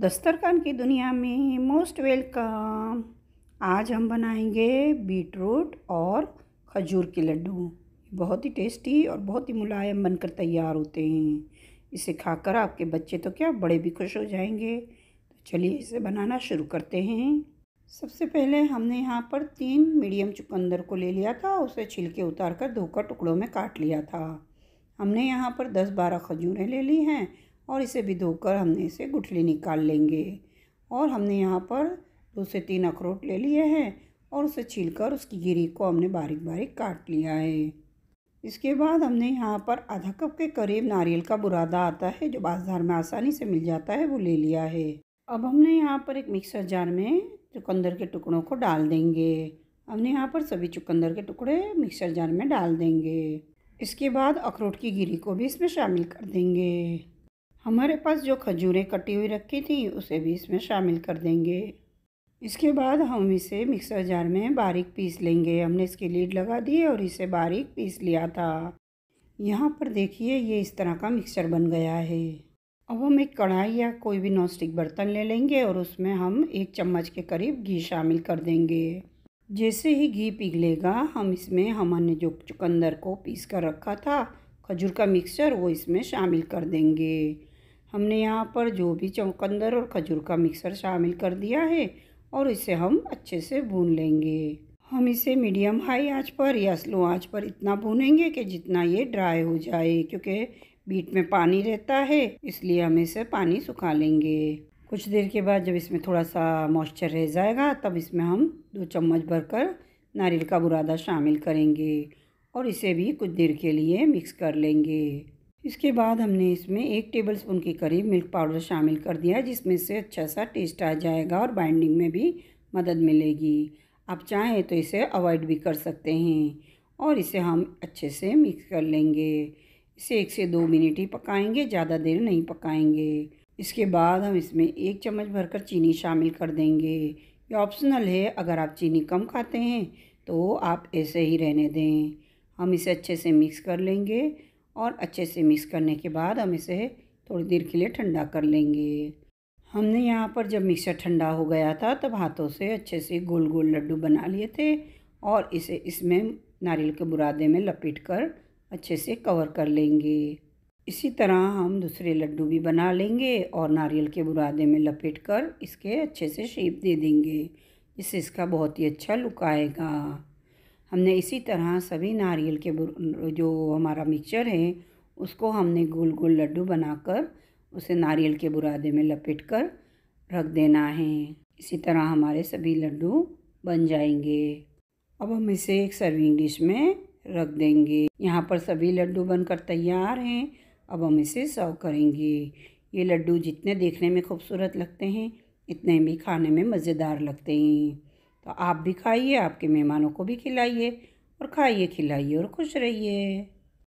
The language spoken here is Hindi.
दस्तरखान की दुनिया में मोस्ट वेलकम आज हम बनाएंगे बीटरूट और खजूर के लड्डू बहुत ही टेस्टी और बहुत ही मुलायम बनकर तैयार होते हैं इसे खाकर आपके बच्चे तो क्या बड़े भी खुश हो जाएंगे तो चलिए इसे बनाना शुरू करते हैं सबसे पहले हमने यहाँ पर तीन मीडियम चुकंदर को ले लिया था उसे छिलके उतार कर धोकर टुकड़ों में काट लिया था हमने यहाँ पर दस बारह खजूरें ले ली हैं और इसे भी धोकर हमने इसे गुठली निकाल लेंगे और हमने यहाँ पर दो से तीन अखरोट ले लिए हैं और उसे छीलकर उसकी गिरी को हमने बारीक बारीक काट लिया है इसके बाद हमने यहाँ पर आधा कप के करीब नारियल का बुरादा आता है जो बाजार में आसानी से मिल जाता है वो ले लिया है अब हमने यहाँ पर एक मिक्सर जार में चुकंदर के टुकड़ों को डाल देंगे हमने यहाँ पर सभी चुकंदर के टुकड़े मिक्सर जार में डाल देंगे इसके बाद अखरोट की गिरी को भी इसमें शामिल कर देंगे हमारे पास जो खजूरें कटी हुई रखी थी उसे भी इसमें शामिल कर देंगे इसके बाद हम इसे मिक्सर जार में बारीक पीस लेंगे हमने इसकी लीड लगा दी और इसे बारीक पीस लिया था यहाँ पर देखिए ये इस तरह का मिक्सचर बन गया है अब हम एक कढ़ाई या कोई भी नॉनस्टिक बर्तन ले लेंगे और उसमें हम एक चम्मच के करीब घी शामिल कर देंगे जैसे ही घी पिघलेगा हम इसमें हमने जो चुकंदर को पीस कर रखा था खजूर का मिक्सचर वो इसमें शामिल कर देंगे हमने यहाँ पर जो भी चौकंदर और खजूर का मिक्सर शामिल कर दिया है और इसे हम अच्छे से भून लेंगे हम इसे मीडियम हाई आंच पर या स्लो आंच पर इतना भूनेंगे कि जितना ये ड्राई हो जाए क्योंकि बीट में पानी रहता है इसलिए हम इसे पानी सुखा लेंगे कुछ देर के बाद जब इसमें थोड़ा सा मॉइस्चर रह जाएगा तब इसमें हम दो चम्मच भरकर नारियल का बुरादा शामिल करेंगे और इसे भी कुछ देर के लिए मिक्स कर लेंगे इसके बाद हमने इसमें एक टेबल स्पून के करीब मिल्क पाउडर शामिल कर दिया है जिसमें से अच्छा सा टेस्ट आ जाएगा और बाइंडिंग में भी मदद मिलेगी आप चाहें तो इसे अवॉइड भी कर सकते हैं और इसे हम अच्छे से मिक्स कर लेंगे इसे एक से दो मिनट ही पकाएंगे ज़्यादा देर नहीं पकाएंगे इसके बाद हम इसमें एक चम्मच भरकर चीनी शामिल कर देंगे ये ऑप्शनल है अगर आप चीनी कम खाते हैं तो आप ऐसे ही रहने दें हम इसे अच्छे से मिक्स कर लेंगे और अच्छे से मिक्स करने के बाद हम इसे थोड़ी देर के लिए ठंडा कर लेंगे हमने यहाँ पर जब मिक्सर ठंडा हो गया था तब हाथों से अच्छे से गोल गोल लड्डू बना लिए थे और इसे इसमें नारियल के बुरादे में लपेट कर अच्छे से कवर कर लेंगे इसी तरह हम दूसरे लड्डू भी बना लेंगे और नारियल के बुरादे में लपेट कर इसके अच्छे से शेप दे देंगे इससे इसका बहुत ही अच्छा लुक आएगा हमने इसी तरह सभी नारियल के जो हमारा मिक्सचर है उसको हमने गोल गोल लड्डू बनाकर उसे नारियल के बुरादे में लपेट कर रख देना है इसी तरह हमारे सभी लड्डू बन जाएंगे अब हम इसे एक सर्विंग डिश में रख देंगे यहाँ पर सभी लड्डू बनकर तैयार हैं अब हम इसे सर्व करेंगे ये लड्डू जितने देखने में खूबसूरत लगते हैं इतने भी खाने में मज़ेदार लगते हैं तो आप भी खाइए आपके मेहमानों को भी खिलाइए और खाइए खिलाइए और खुश रहिए